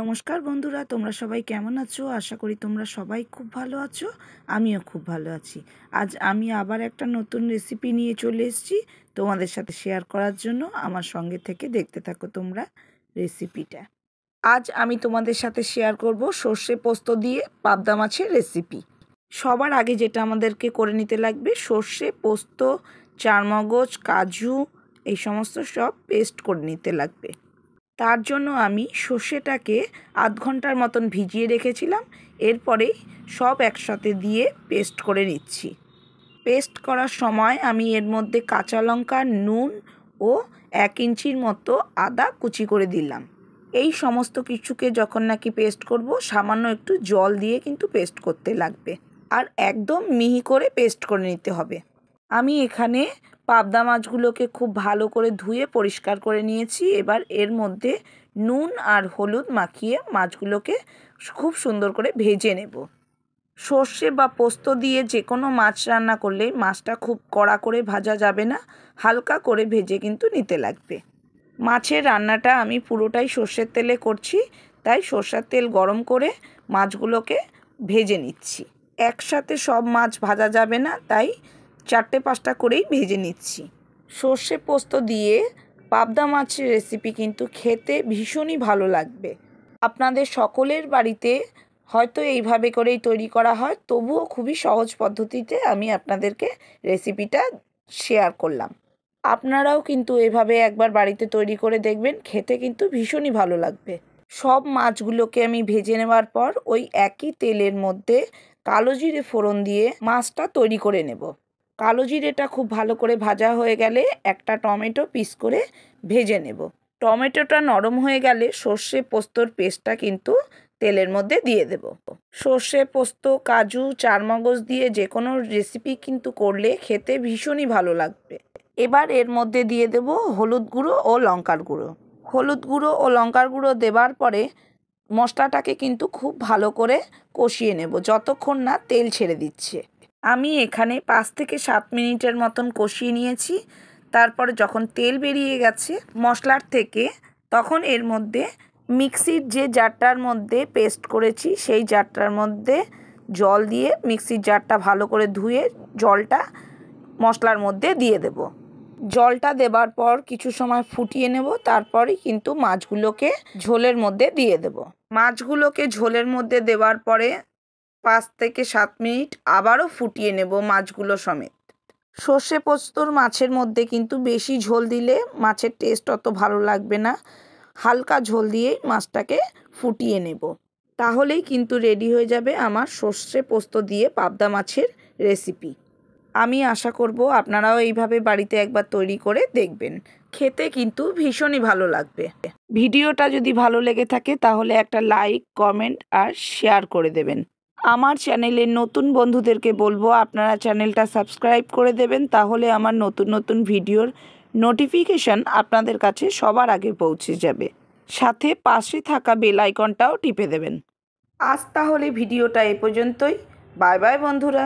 নমস্কার বন্ধুরা তোমরা সবাই কেমন আছো আশা করি তোমরা সবাই খুব ভালো আছো আমিও খুব ভালো আছি আজ আমি আবার একটা নতুন রেসিপি নিয়ে চলে এসেছি তোমাদের সাথে শেয়ার করার জন্য আমার সঙ্গে থেকে দেখতে থাকো তোমরা রেসিপিটা আজ আমি তোমাদের সাথে শেয়ার করব সর্ষে পোস্ত দিয়ে পাবদা মাছের রেসিপি সবার আগে যেটা আমাদেরকে করে নিতে লাগবে সর্ষে পোস্ত চারমগজ কাজু এই সমস্ত সব পেস্ট করে নিতে লাগবে তার জন্য আমি সর্ষেটাকে আধ ঘন্টার মতন ভিজিয়ে রেখেছিলাম এরপরেই সব একসাথে দিয়ে পেস্ট করে নিচ্ছি পেস্ট করার সময় আমি এর মধ্যে কাঁচা লঙ্কা নুন ও এক ইঞ্চির মতো আদা কুচি করে দিলাম এই সমস্ত কিছুকে যখন নাকি পেস্ট করব সামান্য একটু জল দিয়ে কিন্তু পেস্ট করতে লাগবে আর একদম মিহি করে পেস্ট করে নিতে হবে আমি এখানে পাবদা মাছগুলোকে খুব ভালো করে ধুয়ে পরিষ্কার করে নিয়েছি এবার এর মধ্যে নুন আর হলুদ মাখিয়ে মাছগুলোকে খুব সুন্দর করে ভেজে নেব সর্ষে বা পোস্ত দিয়ে যে কোনো মাছ রান্না করলে মাছটা খুব কড়া করে ভাজা যাবে না হালকা করে ভেজে কিন্তু নিতে লাগবে মাছের রান্নাটা আমি পুরোটাই সর্ষের তেলে করছি তাই সর্ষের তেল গরম করে মাছগুলোকে ভেজে নিচ্ছি একসাথে সব মাছ ভাজা যাবে না তাই চারটে পাঁচটা করেই ভেজে নিচ্ছি সর্ষে পোস্ত দিয়ে পাবদা মাছের রেসিপি কিন্তু খেতে ভীষণই ভালো লাগবে আপনাদের সকলের বাড়িতে হয়তো এইভাবে করেই তৈরি করা হয় তবুও খুবই সহজ পদ্ধতিতে আমি আপনাদেরকে রেসিপিটা শেয়ার করলাম আপনারাও কিন্তু এভাবে একবার বাড়িতে তৈরি করে দেখবেন খেতে কিন্তু ভীষণই ভালো লাগবে সব মাছগুলোকে আমি ভেজে নেওয়ার পর ওই একই তেলের মধ্যে কালো জিরে ফোড়ন দিয়ে মাছটা তৈরি করে নেব কালো জিরেটা খুব ভালো করে ভাজা হয়ে গেলে একটা টমেটো পিস করে ভেজে নেব টমেটোটা নরম হয়ে গেলে সর্ষে পোস্তর পেস্টটা কিন্তু তেলের মধ্যে দিয়ে দেব সর্ষে পোস্ত কাজু চারমগজ দিয়ে যে কোনো রেসিপি কিন্তু করলে খেতে ভীষণই ভালো লাগবে এবার এর মধ্যে দিয়ে দেব হলুদ গুঁড়ো ও লঙ্কার গুঁড়ো হলুদ গুঁড়ো ও লঙ্কার গুঁড়ো দেবার পরে মশলাটাকে কিন্তু খুব ভালো করে কষিয়ে নেব যতক্ষণ না তেল ছেড়ে দিচ্ছে আমি এখানে পাঁচ থেকে সাত মিনিটের মতন কষিয়ে নিয়েছি তারপরে যখন তেল বেরিয়ে গেছে মশলার থেকে তখন এর মধ্যে মিক্সির যে জারটার মধ্যে পেস্ট করেছি সেই জারটার মধ্যে জল দিয়ে মিক্সির জারটা ভালো করে ধুয়ে জলটা মশলার মধ্যে দিয়ে দেব জলটা দেবার পর কিছু সময় ফুটিয়ে নেব তারপরে কিন্তু মাছগুলোকে ঝোলের মধ্যে দিয়ে দেব মাছগুলোকে ঝোলের মধ্যে দেওয়ার পরে পাঁচ থেকে সাত মিনিট আবারও ফুটিয়ে নেব মাছগুলো সমেত সর্ষে পোস্তর মাছের মধ্যে কিন্তু বেশি ঝোল দিলে মাছের টেস্ট অত ভালো লাগবে না হালকা ঝোল দিয়ে মাছটাকে ফুটিয়ে নেব তাহলেই কিন্তু রেডি হয়ে যাবে আমার সর্ষে পোস্ত দিয়ে পাবদা মাছের রেসিপি আমি আশা করব আপনারাও এইভাবে বাড়িতে একবার তৈরি করে দেখবেন খেতে কিন্তু ভীষণই ভালো লাগবে ভিডিওটা যদি ভালো লেগে থাকে তাহলে একটা লাইক কমেন্ট আর শেয়ার করে দেবেন আমার চ্যানেলের নতুন বন্ধুদেরকে বলবো আপনারা চ্যানেলটা সাবস্ক্রাইব করে দেবেন তাহলে আমার নতুন নতুন ভিডিওর নোটিফিকেশান আপনাদের কাছে সবার আগে পৌঁছে যাবে সাথে পাশে থাকা বেল আইকনটাও টিপে দেবেন আজ তাহলে ভিডিওটা এ পর্যন্তই বাই বাই বন্ধুরা